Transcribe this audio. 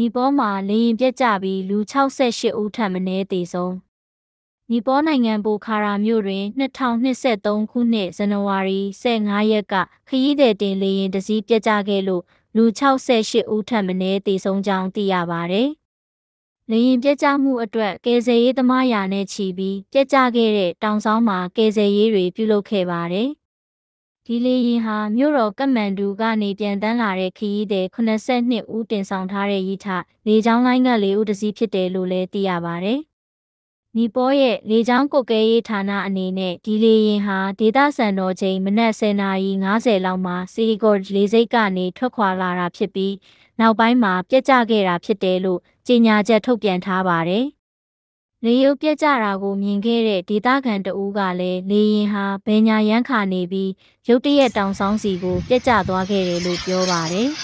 နီပေါမှာလေရင်ပြက်ကျပြီးလူ68ဦးထပ်မင်းသေဆုံးနီပေါနိုင်ငံပိုခါရာမြို့တွင်2023ခုနှစ်ဇန်နဝါရီ15ရက်ကခရီးသည်တင်လေရင်တစည်းပြက်ကျခဲ့လို့လူ68ဦးထပ်မင်းသေဆုံးကြောင်းသိရပါတယ်။လေရင်ပြက်ကျမှုအတွက်ကယ်ဆယ်ရေးသမားရာနဲ့ချီပြီးပြက်ကျခဲ့တဲ့တောင်ဆောင်မှာကယ်ဆယ်ရေးတွေပြုလုပ်ခဲ့ပါတယ်။ဒီလေယာဉ်ဟာမြို့တော်ကမန်ဒူကနေပြန်တန်းလာတဲ့ခရီးသည်82ဦးတင်ဆောင်ထားတဲ့ရည်ထလေကြောင်းလိုင်းက၄ဦးတစီးဖြစ်တယ်လို့လည်းသိရပါဗျ။နီပေါ်ရဲ့လေကြောင်းကုတ်ကဲရေးဌာနအနေနဲ့ဒီလေယာဉ်ဟာဒေသစံတော်ချိန်မနက်10:50လောက်မှာစီဂေါ်လေဆိပ်ကနေထွက်ခွာလာတာဖြစ်ပြီးနောက်ပိုင်းမှာပြက်ကျခဲ့တာဖြစ်တယ်လို့ကြေညာချက်ထုတ်ပြန်ထားပါတယ်။လေရုပ်ပြက်ကြတာကိုမြင်ခဲ့တဲ့ဒေသခံတဦးကလည်းလေရင်ဟာဘယ်ညာရန်ခါနေပြီးရုတ်တရက်တောင်ဆောင်စီကိုပြက်ကျသွားခဲ့တယ်လို့ပြောပါတယ်။